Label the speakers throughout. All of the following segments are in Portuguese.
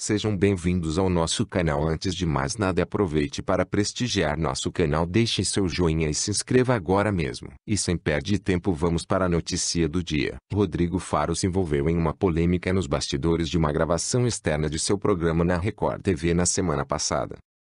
Speaker 1: Sejam bem-vindos ao nosso canal. Antes de mais nada, aproveite para prestigiar nosso canal. Deixe seu joinha e se inscreva agora mesmo. E sem perder tempo, vamos para a notícia do dia. Rodrigo Faro se envolveu em uma polêmica nos bastidores de uma gravação externa de seu programa na Record TV na semana passada.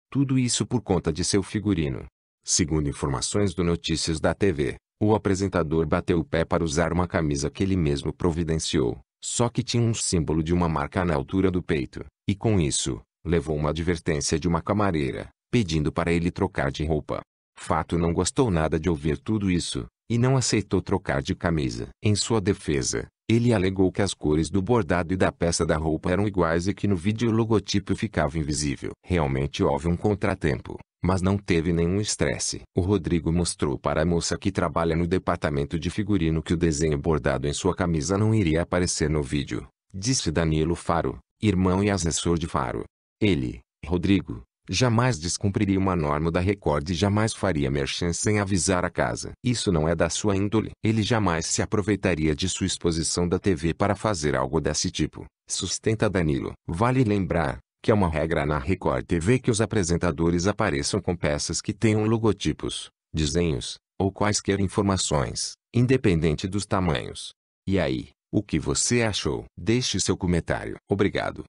Speaker 1: Tudo isso por conta de seu figurino. Segundo informações do Notícias da TV, o apresentador bateu o pé para usar uma camisa que ele mesmo providenciou, só que tinha um símbolo de uma marca na altura do peito, e com isso, levou uma advertência de uma camareira, pedindo para ele trocar de roupa. Fato não gostou nada de ouvir tudo isso, e não aceitou trocar de camisa. Em sua defesa, ele alegou que as cores do bordado e da peça da roupa eram iguais e que no vídeo o logotipo ficava invisível. Realmente houve um contratempo, mas não teve nenhum estresse. O Rodrigo mostrou para a moça que trabalha no departamento de figurino que o desenho bordado em sua camisa não iria aparecer no vídeo, disse Danilo Faro, irmão e assessor de Faro. Ele, Rodrigo, jamais descumpriria uma norma da Record e jamais faria merchan sem avisar a casa. Isso não é da sua índole. Ele jamais se aproveitaria de sua exposição da TV para fazer algo desse tipo, sustenta Danilo. Vale lembrar, que é uma regra na Record TV que os apresentadores apareçam com peças que tenham logotipos, desenhos, ou quaisquer informações, independente dos tamanhos. E aí, o que você achou? Deixe seu comentário. Obrigado.